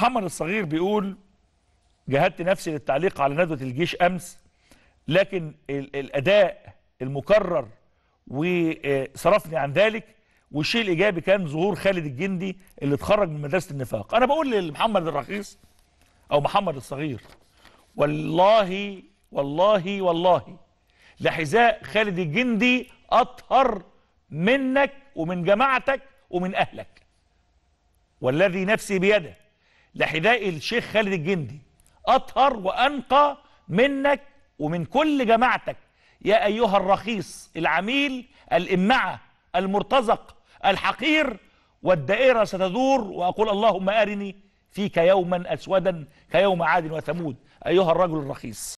محمد الصغير بيقول جهدت نفسي للتعليق على ندوة الجيش أمس لكن الأداء المكرر وصرفني آه، عن ذلك والشيء الإيجابي كان ظهور خالد الجندي اللي اتخرج من مدرسة النفاق أنا بقول لمحمد الرخيص أو محمد الصغير والله والله والله لحذاء خالد الجندي أطهر منك ومن جماعتك ومن أهلك والذي نفسي بيده لحذاء الشيخ خالد الجندي أطهر وأنقى منك ومن كل جماعتك يا أيها الرخيص العميل الإمعة المرتزق الحقير والدائرة ستدور وأقول اللهم أرني فيك يوما أسودا كيوم عاد وثمود أيها الرجل الرخيص